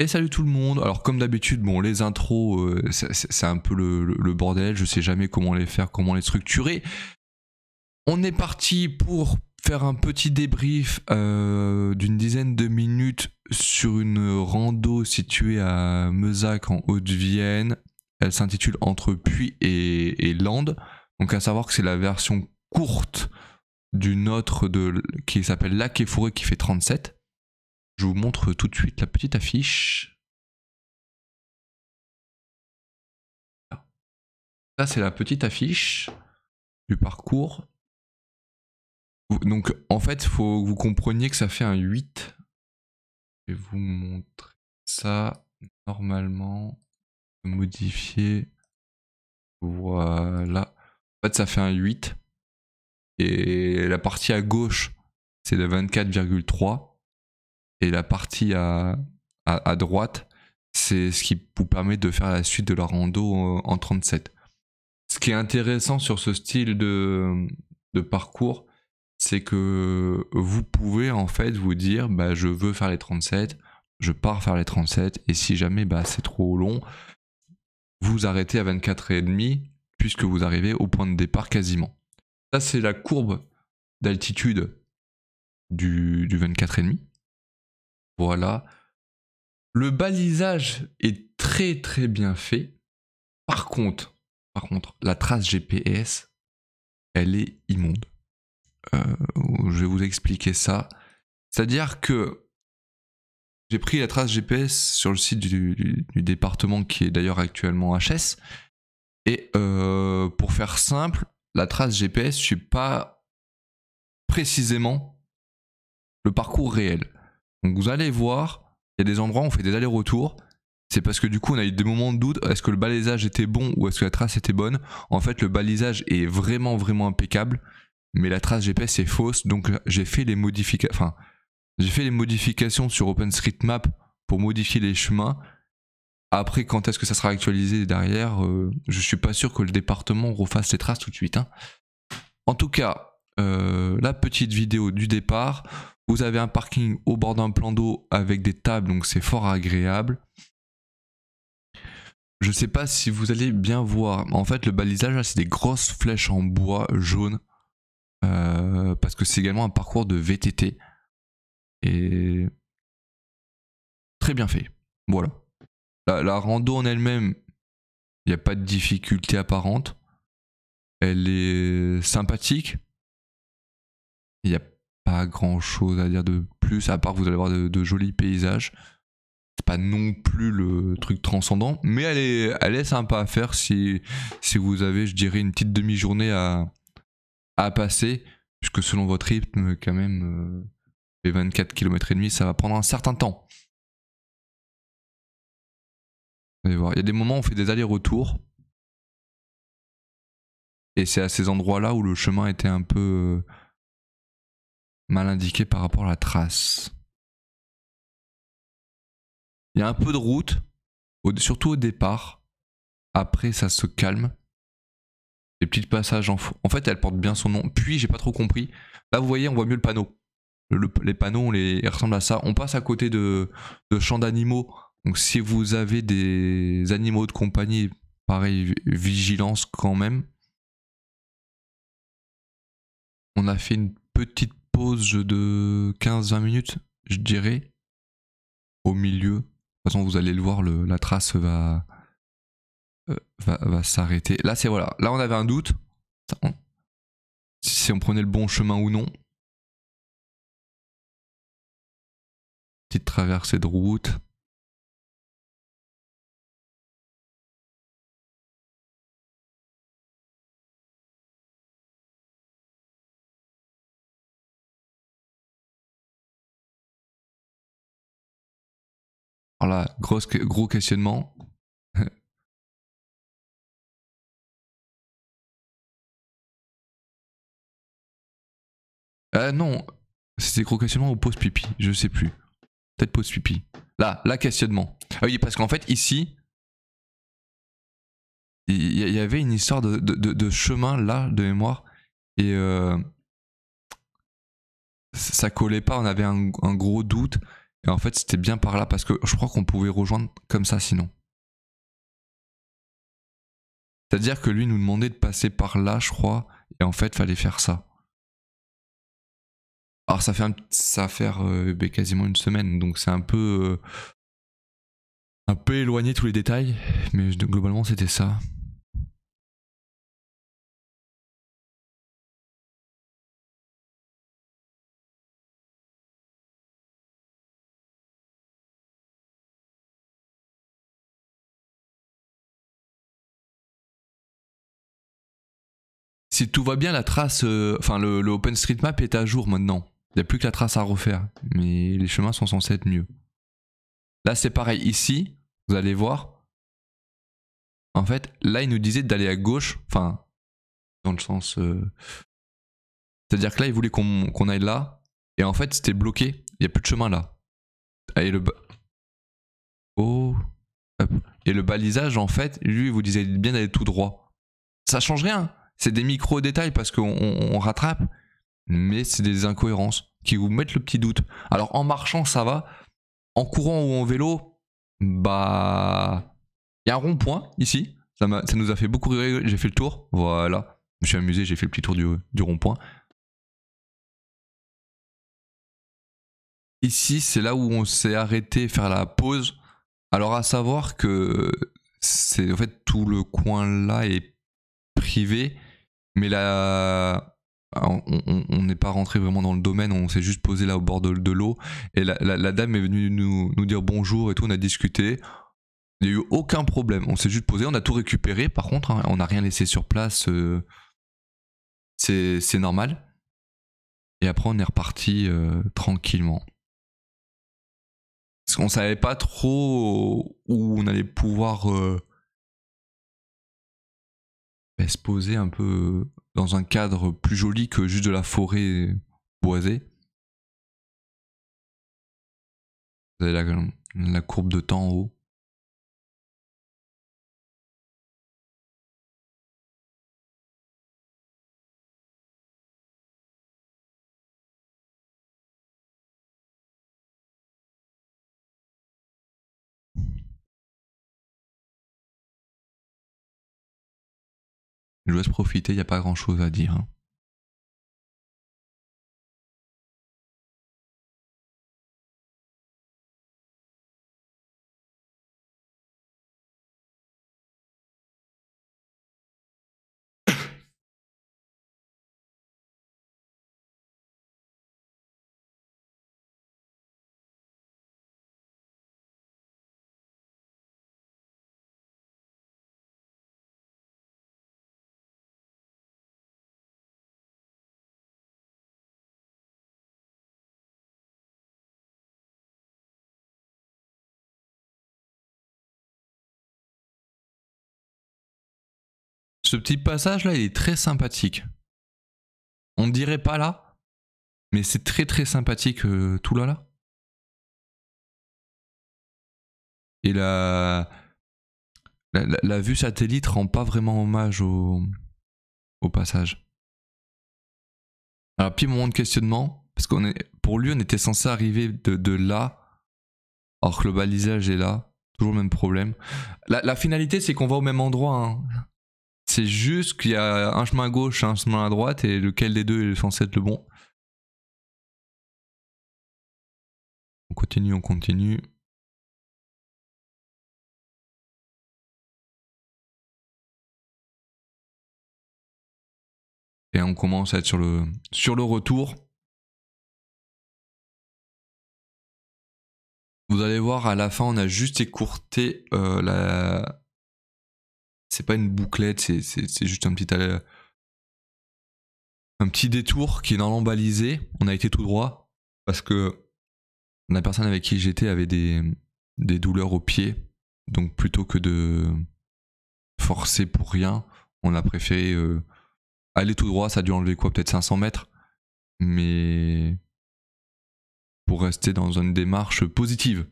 Et salut tout le monde. Alors comme d'habitude, bon les intros, euh, c'est un peu le, bordel. Je sais jamais comment les faire, comment les structurer. On est parti pour faire un petit débrief euh, d'une dizaine de minutes sur une rando située à Mezac en Haute-Vienne. Elle s'intitule Entre Puits et, Land, Donc à savoir que c'est la version courte d'une autre de, qui s'appelle Lac et Forêt qui fait 37. Je vous montre tout de suite la petite affiche. Ah. Ça, c'est la petite affiche du parcours. Donc, en fait, faut que vous compreniez que ça fait un 8. Je vais vous montrer ça normalement. Modifier. Voilà. En fait, ça fait un 8. Et la partie à gauche, c'est de 24,3 et la partie à, droite, c'est ce qui vous permet de faire la suite de la rando en 37. Ce qui est intéressant sur ce style de, parcours, c'est que vous pouvez en fait vous dire bah, je veux faire les 37, je pars faire les 37, et si jamais bah, c'est trop long, vous arrêtez à 24,5 puisque vous arrivez au point de départ quasiment. Ça, c'est la courbe d'altitude du, du 24,5. Voilà. Le balisage est très très bien fait. Par contre, par contre, la trace GPS, elle est immonde. Euh, je vais vous expliquer ça. C'est-à-dire que j'ai pris la trace GPS sur le site du, département qui est d'ailleurs actuellement HS. Et euh, pour faire simple, la trace GPS, je suis pas précisément le parcours réel. Donc vous allez voir, il y a des endroits où on fait des allers-retours. C'est parce que du coup, on a eu des moments de doute. Est-ce que le balisage était bon ou est-ce que la trace était bonne En fait, le balisage est vraiment, vraiment impeccable. Mais la trace GPS est fausse. Donc, j'ai fait, les fait les modifications sur OpenStreetMap pour modifier les chemins. Après, quand est-ce que ça sera actualisé derrière Je euh, Je suis pas sûr que le département refasse les traces tout de suite. Hein. En tout cas, euh, la petite vidéo du départ. Vous avez un parking au bord d'un plan d'eau avec des tables, donc c'est fort agréable. Je ne sais pas si vous allez bien voir. En fait, le balisage, c'est des grosses flèches en bois jaune. Euh, parce que c'est également un parcours de VTT. Et très bien fait. Voilà. La, la rando en elle-même, il n'y a pas de difficulté apparente. Elle est sympathique. Il n'y a pas grand chose à dire de plus, à part vous allez voir de, jolis paysages. C'est pas non plus le truc transcendant, mais elle est, elle est sympa à faire si, si vous avez, je dirais, une petite demi-journée à, à passer, puisque selon votre rythme, quand même, euh, les 24 km et demi, ça va prendre un certain temps. Vous allez voir, il y a des moments où on fait des allers-retours. Et c'est à ces endroits-là où le chemin était un peu euh, mal indiqué par rapport à la trace. Il y a un peu de route, surtout au départ. Après, ça se calme. Des petits passages en, en fait, elle porte bien son nom. Puis, j'ai pas trop compris. Là, vous voyez, on voit mieux le panneau. les panneaux, les, ils ressemblent à ça. On passe à côté de, de champs d'animaux. Donc, si vous avez des animaux de compagnie, pareil, vigilance quand même. On a fait une petite pause de 15-20 minutes, je dirais, au milieu. De toute façon, vous allez le voir, la trace va, euh, va, va s'arrêter. Là, c'est voilà. Là, on avait un doute. Si on prenait le bon chemin ou non. Petite traversée de route. Alors là, gros, gros questionnement. Euh, non, c'était gros questionnement ou pause pipi, je sais plus. Peut-être pause pipi. Là, là, questionnement. Ah oui, parce qu'en fait, ici, il y, avait une histoire de, de, chemin là, de mémoire, et euh, ça collait pas, on avait un, un gros doute. Et en fait, c'était bien par là parce que je crois qu'on pouvait rejoindre comme ça sinon. C'est-à-dire que lui nous demandait de passer par là, je crois, et en fait, fallait faire ça. Alors ça fait ça fait euh, ben, quasiment une semaine, donc c'est un peu euh, un peu éloigné tous les détails, mais globalement c'était ça. si tout va bien, la trace, euh, enfin le, OpenStreetMap est à jour maintenant. Il n'y a plus que la trace à refaire, mais les chemins sont censés être mieux. Là, c'est pareil. Ici, vous allez voir. En fait, là, il nous disait d'aller à gauche, enfin, dans le sens. Euh, c'est-à-dire que là, il voulait qu'on aille là, et en fait, c'était bloqué. Il n'y a plus de chemin là. Et le. Oh. Et le balisage, en fait, lui, il vous disait bien d'aller tout droit. Ça change rien. C'est des micro-détails parce qu'on rattrape, mais c'est des incohérences qui vous mettent le petit doute. Alors en marchant, ça va. En courant ou en vélo, bah. Il y a un rond-point ici. Ça, nous a fait beaucoup rire. J'ai fait le tour. Voilà. Je me suis amusé, j'ai fait le petit tour du, du rond-point. Ici, c'est là où on s'est arrêté faire la pause. Alors à savoir que c'est en fait tout le coin là est mais là, ah, on n'est pas rentré vraiment dans le domaine, on s'est juste posé là au bord de, l'eau, et la, dame est venue nous, nous dire bonjour et tout, on a discuté, il n'y a eu aucun problème. On s'est juste posé, on a tout récupéré. Par contre, hein, on n'a rien laissé sur place. Euh, c'est normal. Et après, on est reparti euh, tranquillement. Parce qu'on savait pas trop où on allait pouvoir euh, bah, se poser un peu dans un cadre plus joli que juste de la forêt boisée. Vous avez la courbe de temps en haut. Je vous laisse profiter, il n'y a pas grand chose à dire. Hein. Ce petit passage-là, il est très sympathique. On dirait pas là, mais c'est très très sympathique euh, tout là là. Et la, la, vue satellite rend pas vraiment hommage au, au passage. Alors, puis moment de questionnement, parce qu'on est, pour lui, on était censé arriver de, là, alors que le balisage est là, toujours le même problème. La, finalité, c'est qu'on va au même endroit. Hein. C'est juste qu'il y a un chemin à gauche, un chemin à droite, et lequel des deux est censé être le bon. On continue, on continue. Et on commence à être sur le, sur le retour. Vous allez voir, à la fin, on a juste écourté euh, la, c'est pas une bouclette, c'est juste un petit euh, un petit détour qui est normalement balisé. On a été tout droit parce que la personne avec qui j'étais avait des, des douleurs aux pied. Donc plutôt que de forcer pour rien, on a préféré euh, aller tout droit. Ça a dû enlever quoi Peut-être 500 mètres. Mais pour rester dans une démarche positive.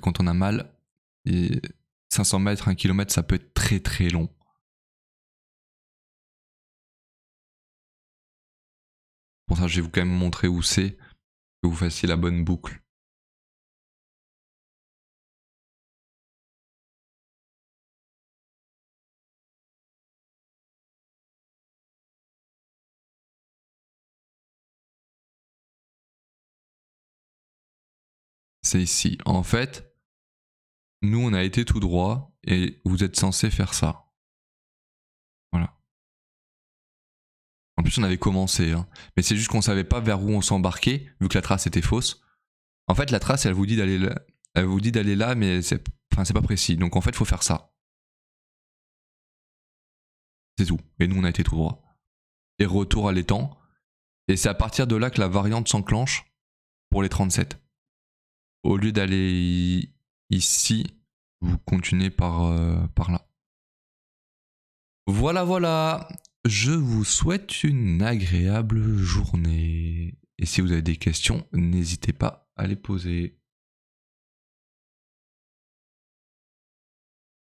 quand on a mal, et 500 mètres, 1 km, ça peut être très très long. Pour ça, je vais vous quand même montrer où c'est, que vous fassiez la bonne boucle. c'est ici. En fait, nous, on a été tout droit et vous êtes censé faire ça. Voilà. En plus, on avait commencé, hein. mais c'est juste qu'on savait pas vers où on s'embarquait, vu que la trace était fausse. En fait, la trace, elle vous dit d'aller là, elle vous dit d'aller là, mais c'est, enfin, c'est pas précis. Donc, en fait, faut faire ça. C'est tout. Et nous, on a été tout droit. Et retour à l'étang. Et c'est à partir de là que la variante s'enclenche pour les 37 au lieu d'aller ici, vous continuez par, euh, par là. Voilà, voilà. Je vous souhaite une agréable journée. Et si vous avez des questions, n'hésitez pas à les poser.